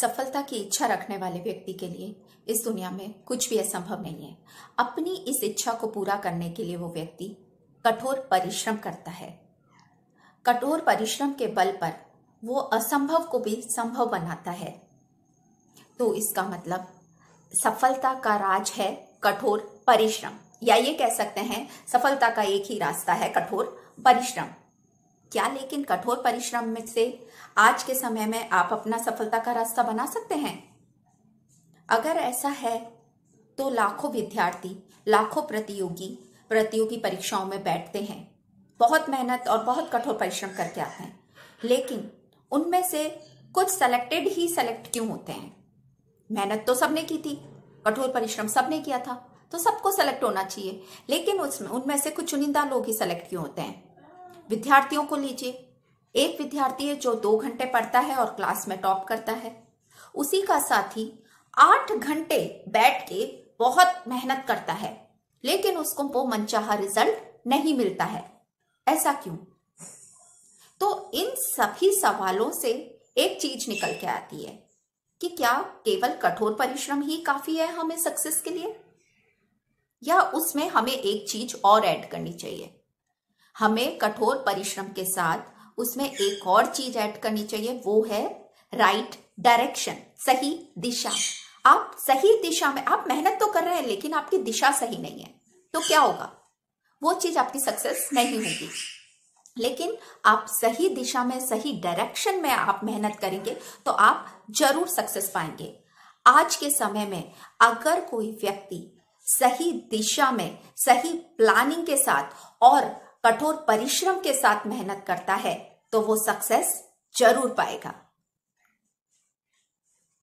सफलता की इच्छा रखने वाले व्यक्ति के लिए इस दुनिया में कुछ भी असंभव नहीं है अपनी इस इच्छा को पूरा करने के लिए वो व्यक्ति कठोर परिश्रम करता है कठोर परिश्रम के बल पर वो असंभव को भी संभव बनाता है तो इसका मतलब सफलता का राज है कठोर परिश्रम या ये कह सकते हैं सफलता का एक ही रास्ता है कठोर परिश्रम क्या लेकिन कठोर परिश्रम में से आज के समय में आप अपना सफलता का रास्ता बना सकते हैं अगर ऐसा है तो लाखों विद्यार्थी लाखों प्रतियोगी प्रतियोगी परीक्षाओं में बैठते हैं बहुत मेहनत और बहुत कठोर परिश्रम करके आते हैं लेकिन उनमें से कुछ सेलेक्टेड ही सेलेक्ट क्यों होते हैं मेहनत तो सबने की थी कठोर परिश्रम सबने किया था तो सबको सेलेक्ट होना चाहिए लेकिन उसमें उनमें से कुछ चुनिंदा लोग ही सेलेक्ट क्यों होते हैं विद्यार्थियों को लीजिए एक विद्यार्थी है जो दो घंटे पढ़ता है और क्लास में टॉप करता है उसी का साथी आठ घंटे बैठ के बहुत मेहनत करता है लेकिन उसको वो मनचाहा रिजल्ट नहीं मिलता है ऐसा क्यों तो इन सभी सवालों से एक चीज निकल के आती है कि क्या केवल कठोर परिश्रम ही काफी है हमें सक्सेस के लिए या उसमें हमें एक चीज और ऐड करनी चाहिए हमें कठोर परिश्रम के साथ उसमें एक और चीज ऐड करनी चाहिए वो है राइट डायरेक्शन सही दिशा आप सही दिशा में आप मेहनत तो कर रहे हैं लेकिन आपकी दिशा सही नहीं है तो क्या होगा वो चीज आपकी सक्सेस नहीं होगी लेकिन आप सही दिशा में सही डायरेक्शन में आप मेहनत करेंगे तो आप जरूर सक्सेस पाएंगे आज के समय में अगर कोई व्यक्ति सही दिशा में सही प्लानिंग के साथ और कठोर परिश्रम के साथ मेहनत करता है तो वो सक्सेस जरूर पाएगा